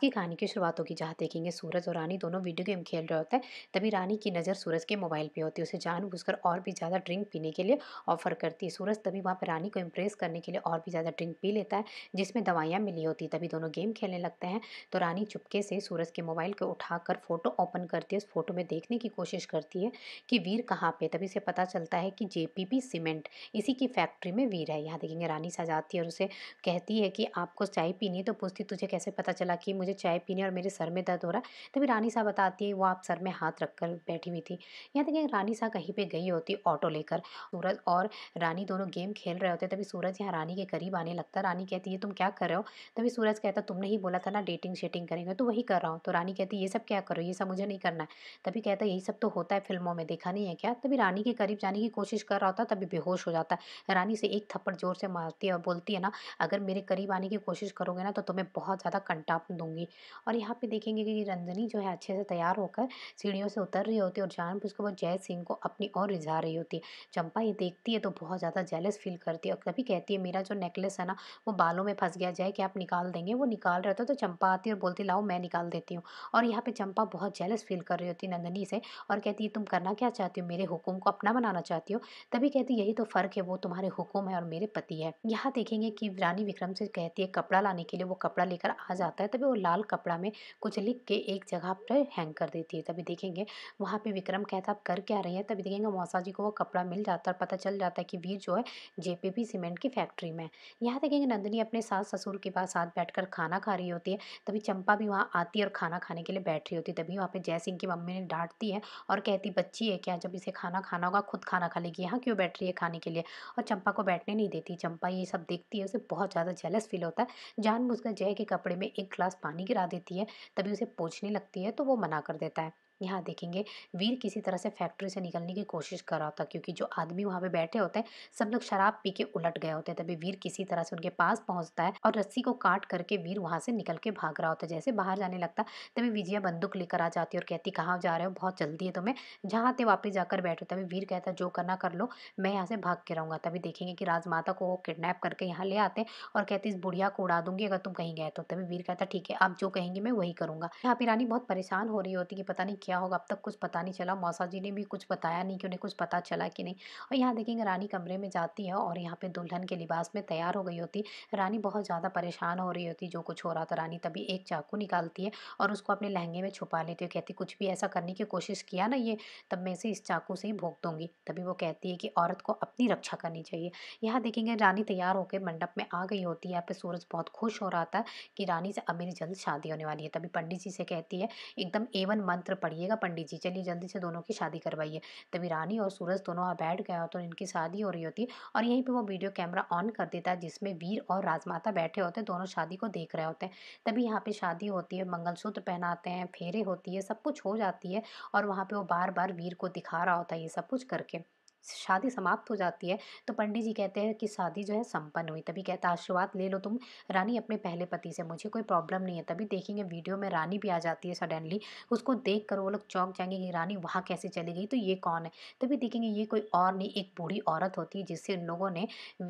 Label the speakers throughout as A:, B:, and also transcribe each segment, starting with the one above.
A: की कहानी की शुरुआत होगी जहाँ देखेंगे सूरज और रानी दोनों वीडियो गेम खेल रहे होते हैं तभी रानी की नज़र सूरज के मोबाइल पर होती है उसे जानबूझकर और भी ज़्यादा ड्रिंक पीने के लिए ऑफर करती है सूरज तभी वहाँ पर रानी को इम्प्रेस करने के लिए और भी ज़्यादा ड्रिंक पी लेता है जिसमें दवाइयाँ मिली होती तभी दोनों गेम खेलने लगते हैं तो रानी चुपके से सूरज के मोबाइल को उठाकर फ़ोटो ओपन करती है उस फोटो में देखने की कोशिश करती है कि वीर कहाँ पर तभी उसे पता चलता है कि जे सीमेंट इसी की फैक्ट्री में वीर है यहाँ देखेंगे रानी सजाती है और उसे कहती है कि आपको चाय पीनी है तो पूछती तुझे कैसे पता चला कि मुझे मुझे चाय पीने और मेरे सर में दर्द हो रहा है तभी रानी साहब बताती है वो आप सर में हाथ रख कर बैठी हुई थी यहाँ तक रानी साहब कहीं पर गई होती ऑटो लेकर सूरज और रानी दोनों गेम खेल रहे होते तभी सूरज यहाँ रानी के करीब आने लगता रानी कहती है तुम क्या कर रहे हो तभी सूरज कहता तुमने ही बोला था ना डेटिंग शेटिंग करेंगे तो वही कर रहा हूँ तो रानी कहती ये सब क्या करो ये सब मुझे नहीं करना है तभी कहता यही सब तो होता है फिल्मों में देखा नहीं है क्या तभी रानी के करीब जाने की कोशिश कर रहा होता तभी बेहोश हो जाता है रानी से एक थप्पड़ जोर से मारती है और बोलती है ना अगर मेरे करीब आने की कोशिश करोगे ना तो तुम्हें बहुत ज़्यादा कंटाप दूंगी होंगी और यहाँ पे देखेंगे कि रंजनी जो है अच्छे से तैयार होकर सीढ़ियों से उतर रही होती है और जानबूझ उसके बाद जय सिंह को अपनी ओर रिझा रही होती है चंपा ये देखती है तो बहुत ज़्यादा जेलस फील करती है और कभी कहती है मेरा जो नेकलेस है ना वो बालों में फंस गया जय कि आप निकाल देंगे वो निकाल रहे थे तो चंपा आती है और बोलती लाओ मैं निकाल देती हूँ और यहाँ पर चंपा बहुत जेलस फील कर रही होती नंदनी से और कहती है तुम करना क्या चाहती हो मेरे हुक्म को अपना बनाना चाहती हो तभी कहती यही तो फ़र्क है वो तुम्हारे हुक्म है और मेरे पति है यहाँ देखेंगे कि रानी विक्रम से कहती है कपड़ा लाने के लिए वो कपड़ा लेकर आ जाता है तभी वो लाल कपड़ा में कुछ लिख के एक जगह पर हैंग कर देती है तभी देखेंगे वहाँ पे विक्रम कहता आप कर क्या रहे है तभी देखेंगे मौसा जी को वो कपड़ा मिल जाता है और पता चल जाता है कि वीर जो है जे सीमेंट की फैक्ट्री में यहाँ देखेंगे नंदिनी अपने सास ससुर के पास साथ बैठ खाना खा रही होती है तभी चंपा भी वहाँ आती है और खाना खाने के लिए बैठ रही होती है तभी वहाँ पर जय सिंह की मम्मी ने डांटती है और कहती बच्ची है क्या जब इसे खाना खाना होगा खुद खाना खा लेगी यहाँ क्यों बैठ रही है खाने के लिए और चंपा को बैठने नहीं देती चंपा ये सब देखती है उसे बहुत ज़्यादा जेलस फील होता है जानबूझकर जय के कपड़े में एक ग्लास पानी पानी गिरा देती है तभी उसे पूछने लगती है तो वो मना कर देता है यहाँ देखेंगे वीर किसी तरह से फैक्ट्री से निकलने की कोशिश कर रहा होता क्योंकि जो आदमी वहाँ पे बैठे होते हैं सब लोग शराब पी के उलट गए होते हैं तभी वीर किसी तरह से उनके पास पहुँचता है और रस्सी को काट करके वीर वहाँ से निकल के भाग रहा होता है जैसे बाहर जाने लगता तभी विजया बंदूक लेकर आ जाती है और कहती कहाँ जा रहे हो बहुत जल्दी है तुम्हें जहाँ आते वापस जाकर बैठो तभी वीर कहता जो करना कर लो मैं यहाँ से भाग के रहूँगा तभी देखेंगे कि राजमाता को वो किडनैप करके यहाँ ले आते हैं और कहती इस बुढ़िया को उड़ा दूंगी अगर तुम कहीं गए तो तभी वीर कहता ठीक है आप जो कहेंगे मैं वही करूँगा यहाँ पर रानी बहुत परेशान हो रही होती कि पता नहीं क्या होगा अब तक कुछ पता नहीं चला मौसा जी ने भी कुछ बताया नहीं कि उन्हें कुछ पता चला कि नहीं और यहाँ देखेंगे रानी कमरे में जाती है और यहाँ पे दुल्हन के लिबास में तैयार हो गई होती रानी बहुत ज़्यादा परेशान हो रही होती जो कुछ हो रहा था रानी तभी एक चाकू निकालती है और उसको अपने लहंगे में छुपा लेती है कहती कुछ भी ऐसा करने की कोशिश किया ना ये तब मैं इसे इस चाकू से ही भोग दूंगी तभी वो कहती है कि औरत को अपनी रक्षा करनी चाहिए यहाँ देखेंगे रानी तैयार होकर मंडप में आ गई होती है यहाँ पर सूरज बहुत खुश हो रहा था कि रानी से अब मेरी जल्द शादी होने वाली है तभी पंडित जी से कहती है एकदम एवन मंत्र पढ़िए करवाइएगा पंडित जी चलिए जल्दी से दोनों की शादी करवाइए तभी रानी और सूरज दोनों वहाँ बैठ गए तो इनकी शादी हो रही होती और यहीं पर वो वीडियो कैमरा ऑन कर देता है जिसमें वीर और राजमाता बैठे होते हैं दोनों शादी को देख रहे होते हैं तभी यहाँ पर शादी होती है मंगलसूत्र पहनाते हैं फेरे होती है सब कुछ हो जाती है और वहाँ पर वो बार बार वीर को दिखा रहा होता है ये सब कुछ करके शादी समाप्त हो जाती है तो पंडित जी कहते हैं कि शादी जो है संपन्न हुई तभी कहता आशीर्वाद ले लो तुम रानी अपने पहले पति से मुझे कोई प्रॉब्लम नहीं है तभी देखेंगे वीडियो में रानी भी आ जाती है सडनली उसको देख कर वो लोग चौंक जाएंगे कि रानी वहाँ कैसे चली गई तो ये कौन है तभी देखेंगे ये कोई और नहीं एक बूढ़ी औरत होती है जिससे उन लोगों ने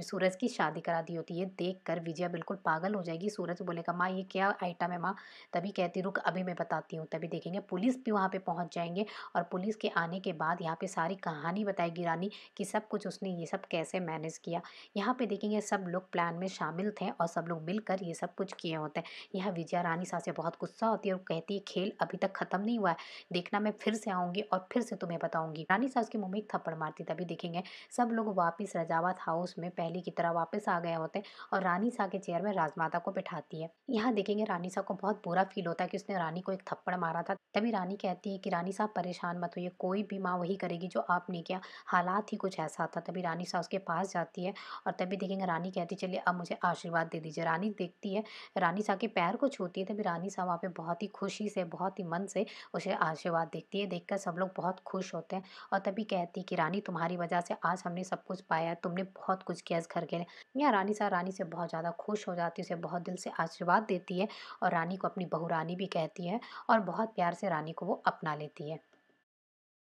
A: सूरज की शादी करा दी होती है देख कर विजया बिल्कुल पागल हो जाएगी सूरज बोलेगा माँ ये क्या आइटम है माँ तभी कहती रुक अभी मैं बताती हूँ तभी देखेंगे पुलिस भी वहाँ पर पहुँच जाएंगे और पुलिस के आने के बाद यहाँ पर सारी कहानी बताएगी रानी बताऊंगी कि सब कुछ उसने ये सब कैसे मैनेज किया यहाँ पे देखेंगे सब लोग प्लान में शामिल थे और सब लोग मिलकर ये सब कुछ किए होते हैं यहाँ विजया रानी सासे बहुत गुस्सा होती है और कहती है खेल अभी तक खत्म नहीं हुआ है देखना मैं फिर से आऊँगी और फिर से तुम्हें बताऊँगी रानी सास के मुँह में एक थप्पड़ मारती तभी देखेंगे सब लोग वापस रजावत हाउस में पहले की तरह वापस आ गए होते हैं और रानी सा के चेयर में राजमाता को बैठाती है यहाँ देखेंगे रानी सा को बहुत बुरा फील होता है कि उसने रानी को एक थप्पड़ मारा था तभी रानी कहती है कि रानी साहब परेशान मत होइए कोई भी माँ वही करेगी जो आपने किया हालात साथ ही कुछ ऐसा आता तभी रानी सा उसके पास जाती है और तभी देखेंगे रानी कहती चलिए अब मुझे आशीर्वाद दे दीजिए रानी देखती है रानी सा के पैर को छूती है तभी रानी सा वहाँ पर बहुत ही खुशी से बहुत ही मन से उसे आशीर्वाद देखती है देखकर सब लोग बहुत खुश होते हैं और तभी कहती है कि रानी तुम्हारी वजह से आज हमने सब कुछ पाया तुमने बहुत कुछ किया इस घर के लिए या रानी सा रानी से बहुत ज़्यादा खुश हो जाती है उसे बहुत दिल से आशीर्वाद देती है और रानी को अपनी बहू रानी भी कहती है और बहुत प्यार से रानी को वो अपना लेती है